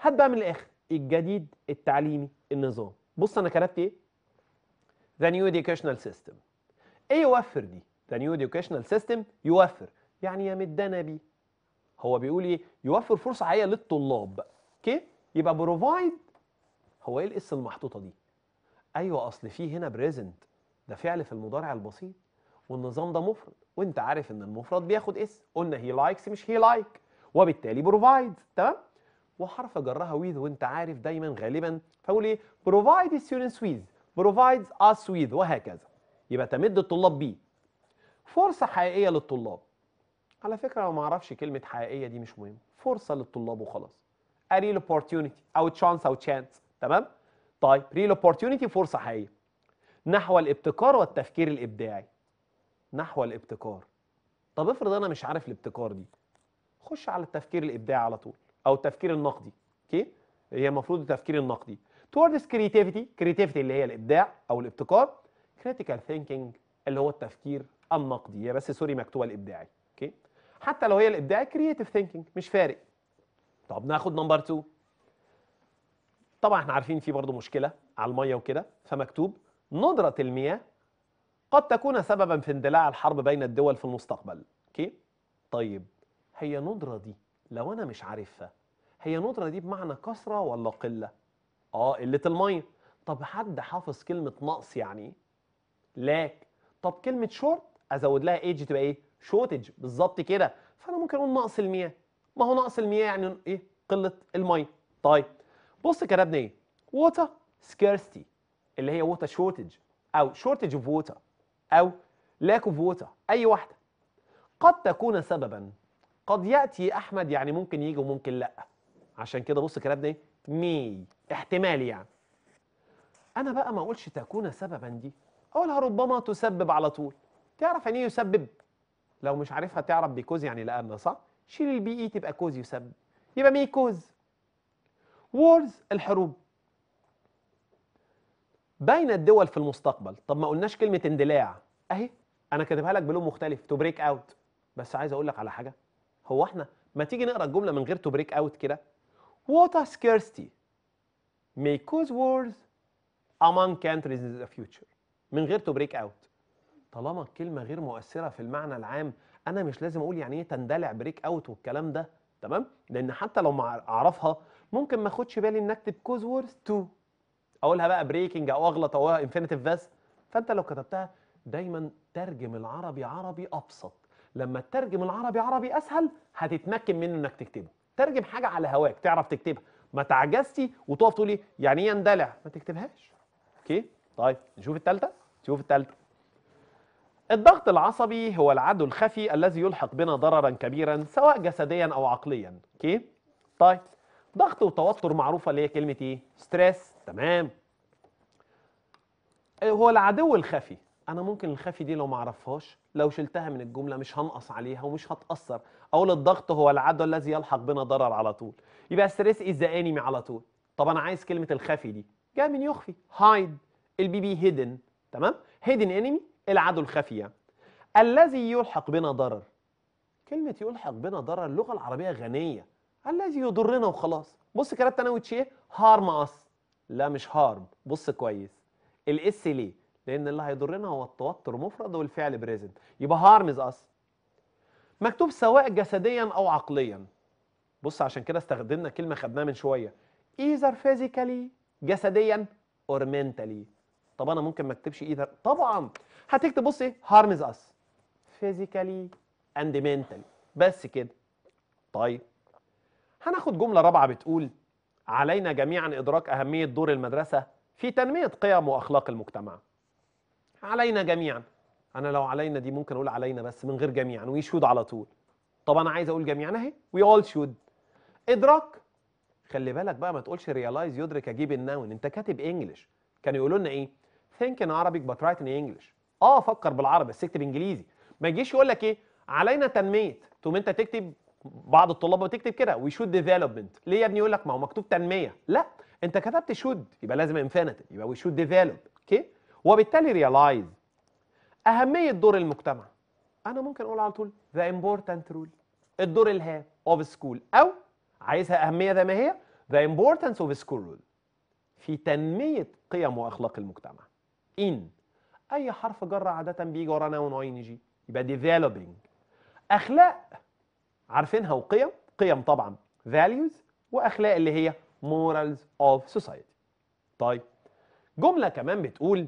هات بقى من الاخر الجديد التعليمي النظام بص انا كتبت ايه the new educational system ايه يوفر دي the new educational system يوفر يعني يا مدانا بيه هو بيقول ايه يوفر فرصه حقيقيه للطلاب اوكي يبقى بروفايد هو ايه الاس المحطوطه دي ايوه اصل في هنا بريزنت ده فعل في المضارع البسيط والنظام ده مفرد وانت عارف ان المفرد بياخد اس قلنا هي لايكس مش هي لايك وبالتالي بروفايد تمام وحرف جرها ويذ وانت عارف دايما غالبا فاقول ايه بروفايد ستودنتس ويذ بروفايد اس ويذ وهكذا يبقى تمد الطلاب بيه فرصه حقيقيه للطلاب على فكره لو ما اعرفش كلمه حقيقيه دي مش مهم فرصه للطلاب وخلاص a real opportunity او chance او chance تمام طيب real opportunity فرصه حقيقيه نحو الابتكار والتفكير الابداعي نحو الابتكار طب افرض انا مش عارف الابتكار دي خش على التفكير الابداعي على طول او التفكير النقدي اوكي هي المفروض التفكير النقدي towards creativity creativity اللي هي الابداع او الابتكار critical thinking اللي هو التفكير النقدي هي بس سوري مكتوبه الابداعي اوكي حتى لو هي الابداعي creative thinking مش فارق طب ناخد نمبر 2 طبعا احنا عارفين في برضه مشكله على الميه وكده فمكتوب ندره المياه قد تكون سببا في اندلاع الحرب بين الدول في المستقبل اوكي طيب هي ندره دي لو انا مش عارفها هي ندره دي بمعنى كثره ولا قله اه قله الميه طب حد حافظ كلمه نقص يعني ايه لاك طب كلمه شورت ازود لها ايدج تبقى ايه شورتج بالظبط كده فانا ممكن اقول نقص المياه ما هو نقص المياه يعني ايه قله الميه طيب بص كتبنا ايه water scarcity اللي هي water shortage او shortage of water او lack of water اي واحده قد تكون سببا قد ياتي احمد يعني ممكن يجي وممكن لا عشان كده بص كلامنا ايه مي احتمال يعني انا بقى ما اقولش تكون سببا دي اقولها ربما تسبب على طول تعرف يعني ايه يسبب لو مش عارفها تعرف بيكوز يعني لان صح شيل البي اي تبقى كوز يسبب يبقى مين كوز وورز الحروب بين الدول في المستقبل طب ما قلناش كلمه اندلاع اهي انا كاتبها لك بلون مختلف تو بريك اوت بس عايز اقول لك على حاجه هو احنا ما تيجي نقرا الجمله من غير تو بريك اوت كده water scarcity may cause wars among countries in the future من غير تو بريك اوت طالما الكلمه غير مؤثره في المعنى العام انا مش لازم اقول يعني ايه تندلع بريك اوت والكلام ده تمام لان حتى لو ما اعرفها ممكن ما اخدش بالي ان اكتب كوز وورد 2 اقولها بقى بريكنج او اغلط او انفينيتيف بس فانت لو كتبتها دايما ترجم العربي عربي ابسط لما تترجم العربي عربي اسهل هتتمكن منه انك تكتبه ترجم حاجه على هواك تعرف تكتبها ما تعجزتي وتقف تقولي يعني ايه اندلع ما تكتبهاش اوكي طيب نشوف الثالثه نشوف الثالثه الضغط العصبي هو العدو الخفي الذي يلحق بنا ضررا كبيرا سواء جسديا او عقليا اوكي طيب ضغط وتوتر معروفه اللي هي كلمه ايه ستريس تمام آه، هو العدو الخفي انا ممكن الخفي دي لو ما اعرفهاش لو شلتها من الجمله مش هنقص عليها ومش هتاثر اقول الضغط هو العدو الذي يلحق بنا ضرر على طول يبقى ستريس از انمي على طول طب انا عايز كلمه الخفي دي جاي من يخفي هايد البي بي هيدن تمام هيدن انمي العدو الخفية الذي يلحق بنا ضرر كلمة يلحق بنا ضرر اللغة العربية غنية الذي يضرنا وخلاص بص كلام تناوي ايه هارم اس لا مش هارم بص كويس الاس ليه لان اللي هيضرنا هو التوتر مفرد والفعل بريزنت يبقى هارمز اس مكتوب سواء جسديا او عقليا بص عشان كده استخدمنا كلمه خدناها من شويه ايذر فيزيكالي جسديا اور منتالي طب انا ممكن ما اكتبش ايذر طبعا هتكتب بص ايه هارمز اس فيزيكالي اند منتالي بس كده طيب هناخد جمله رابعه بتقول علينا جميعا ادراك اهميه دور المدرسه في تنميه قيم واخلاق المجتمع علينا جميعا انا لو علينا دي ممكن اقول علينا بس من غير جميعا وي شود على طول طب انا عايز اقول جميعا اهي وي اول شود ادراك خلي بالك بقى ما تقولش ريلايز يدرك اجيب النون انت كاتب انجلش كانوا يقولوا لنا ايه ثينك ان عربيك بات رايت ان انجلش اه فكر بالعربي بس اكتب انجليزي ما يجيش يقول لك ايه علينا تنميه تقوم انت تكتب بعض الطلاب بتكتب كده وي شود ديفلوبمنت ليه يا ابني يقول لك ما هو مكتوب تنميه لا انت كتبت شود يبقى لازم انفينيتيف يبقى وي شود ديفلوب اوكي وبالتالي ريلايز اهميه دور المجتمع انا ممكن اقول على طول ذا امبورتنت رول الدور الهام اوف سكول او عايزها اهميه زي ما هي ذا امبورتنس اوف سكول رول في تنميه قيم واخلاق المجتمع ان اي حرف جر عاده بيجي ورا نون وين جي يبقى ديفلوبينج اخلاق عارفينها وقيم قيم طبعا values واخلاق اللي هي morals of society طيب جمله كمان بتقول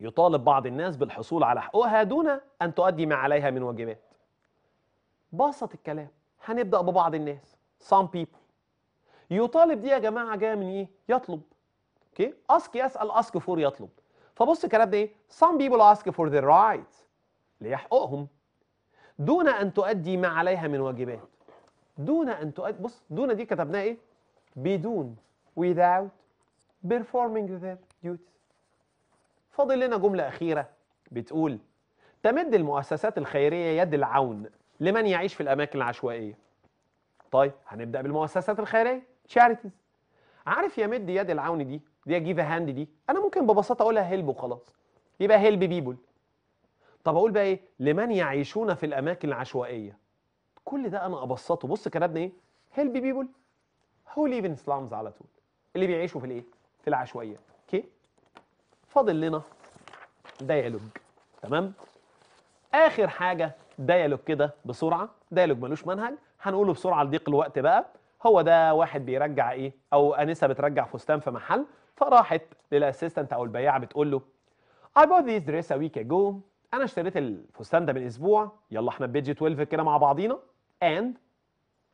يطالب بعض الناس بالحصول على حقوقها دون ان تؤدي ما عليها من واجبات بسط الكلام هنبدا ببعض الناس some people يطالب دي يا جماعه جايه من ايه يطلب اوكي ask يسال ask for يطلب فبص الكلام ده ايه some people ask for their rights ليحققهم دون ان تؤدي ما عليها من واجبات دون ان تؤدي بص دون دي كتبناها ايه بدون without performing their duties فاضل لنا جمله اخيره بتقول تمد المؤسسات الخيريه يد العون لمن يعيش في الاماكن العشوائيه طيب هنبدا بالمؤسسات الخيريه charities عارف يمد يد العون دي دي جيف هاند دي انا ممكن ببساطه اقولها هيلب وخلاص يبقى هيلب بيبل طب اقول بقى ايه لمن يعيشون في الاماكن العشوائيه كل ده انا ابسطه بص كتبنا ايه هيلب بيبل هو ليفن سلامز على طول اللي بيعيشوا في الايه في العشوائيه اوكي فاضل لنا ديالوج تمام اخر حاجه ديالوج كده بسرعه ديالوج ملوش منهج هنقوله بسرعه لضيق الوقت بقى هو ده واحد بيرجع ايه او انسه بترجع فستان في محل فراحت للاسيستنت او البياعه بتقول له I bought this dress a week ago انا اشتريت الفستان ده من اسبوع يلا احنا بيج 12 كده مع بعضينا and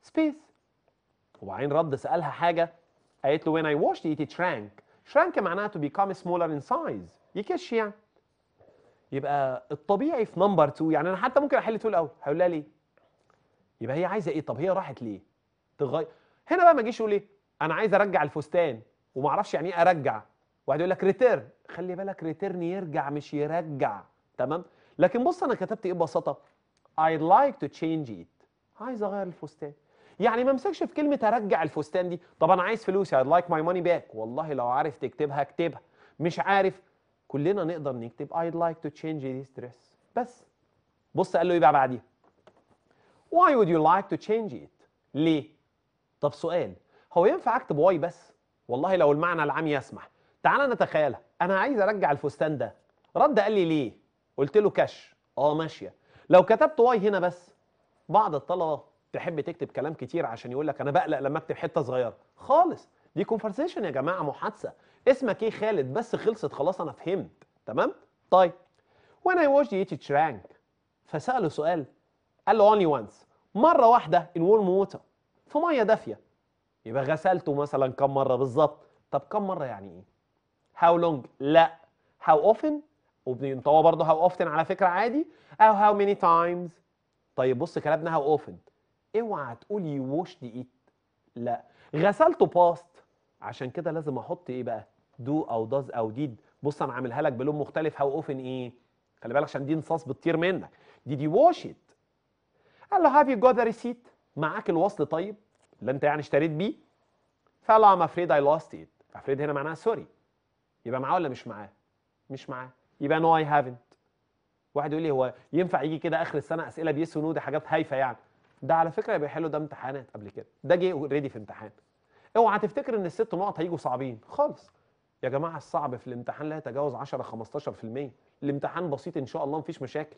space وبعدين رد سالها حاجه قالت له when I washed it it shrank shrank معناها to become smaller in size يكش يعني يبقى الطبيعي في نمبر 2 يعني انا حتى ممكن احل 2 الاول هقول لها ليه يبقى هي عايزه ايه طب هي راحت ليه تغير هنا بقى ما جيش يقول ايه انا عايز ارجع الفستان وما اعرفش يعني ايه ارجع واحد يقول لك ريتيرن خلي بالك ريتيرن يرجع مش يرجع تمام لكن بص انا كتبت ايه ببساطه اي لايك تو تشينج ات عايز اغير الفستان يعني ما امسكش في كلمه ارجع الفستان دي طب انا عايز فلوسي اي لايك ماي ماني باك والله لو عارف تكتبها اكتبها مش عارف كلنا نقدر نكتب اي لايك تو تشينج ذي ستريس بس بص قال له ايه بقى بعديها واي وود يو لايك تو تشينج ات ليه طب سؤال هو ينفع اكتب واي بس والله لو المعنى العام يسمح تعال نتخيلها انا عايز ارجع الفستان ده رد قال لي ليه قلت له كش اه ماشيه لو كتبت واي هنا بس بعض الطلبه تحب تكتب كلام كتير عشان يقول لك انا بقلق لما اكتب حته صغيره خالص دي كونفرسيشن يا جماعه محادثه اسمك ايه خالد بس خلصت خلاص انا فهمت تمام طيب وانا اي watched the ترانك فساله سؤال قال له اونلي وانس مره واحده ان ووتر في ميه دافيه يبقى غسلته مثلا كم مره بالظبط طب كم مره يعني ايه هاو لونج لا هاو اوفن وبنطوى برضه هاو اوفن على فكره عادي او هاو ميني تايمز طيب بص كلامنا هاو اوفن اوعى تقول يو ووش دي ايت لا غسلته باست عشان كده لازم احط ايه بقى دو او داز او ديد بص انا عاملها لك بلون مختلف هاو اوفن ايه خلي بالك عشان دي نصاص بتطير منك دي دي ات قال له هاف يو جو ذا ريسيت معاك الوصل طيب اللي انت يعني اشتريت بيه فقال اه ام افريد اي لوست ات افريد هنا معناها سوري يبقى معاه ولا مش معاه؟ مش معاه يبقى نو اي هافنت واحد يقول لي هو ينفع يجي كده اخر السنه اسئله بيس ونو دي حاجات هايفه يعني ده على فكره بيحلوا ده امتحانات قبل كده ده جه اوريدي في امتحان اوعى تفتكر ان الست نقط هيجوا صعبين خالص يا جماعه الصعب في الامتحان لا يتجاوز 10 15% الامتحان بسيط ان شاء الله مفيش مشاكل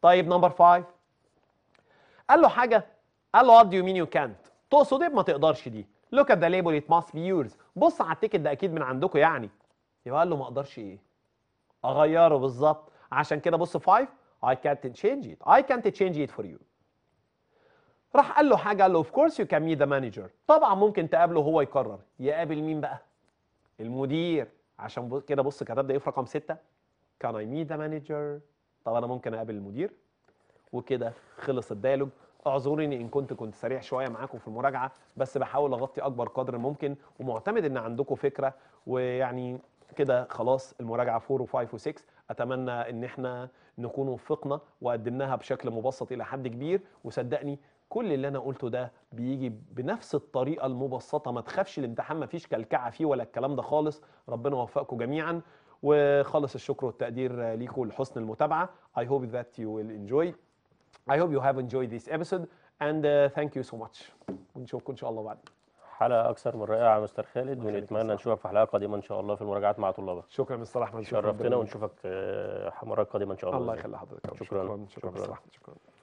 طيب نمبر 5 قال له حاجه قال له what do you mean you can't تقصد ايه ما تقدرش دي لوك ات ذا ليبل ات ماست بي يورز بص على التيكت ده اكيد من عندكم يعني يبقى قال له ما اقدرش ايه اغيره بالظبط عشان كده بص 5 اي كانت تشينج ات اي كانت تشينج ات فور يو راح قال له حاجه قال له اوف كورس يو كان مي ذا مانجر طبعا ممكن تقابله هو يقرر يقابل مين بقى المدير عشان كده بص ده ايه في رقم 6 كان اي مي ذا مانجر طب انا ممكن اقابل المدير وكده خلص الديالوج اعذروني ان كنت كنت سريع شويه معاكم في المراجعه بس بحاول اغطي اكبر قدر ممكن ومعتمد ان عندكم فكره ويعني كده خلاص المراجعه 4 و5 و6 اتمنى ان احنا نكون وفقنا وقدمناها بشكل مبسط الى حد كبير وصدقني كل اللي انا قلته ده بيجي بنفس الطريقه المبسطه ما تخافش الامتحان ما فيش كلكعه فيه ولا الكلام ده خالص ربنا يوفقكم جميعا وخالص الشكر والتقدير ليكم لحسن المتابعه I hope that you will enjoy I hope you have enjoyed this episode and uh, thank you so much ونشوفكم ان شاء الله بعد حلقه اكثر من رائعه يا مستر خالد ونتمنى نشوفك في حلقه قديمه ان شاء الله في المراجعات مع طلابك شكرا مستر احمد شرفتنا ونشوفك آه، مره قادمه ان شاء الله الله يخلي حضرتك شكرا شكرا شكرا, شكرا, شكرا, شكرا, شكرا, شكرا, شكرا, شكرا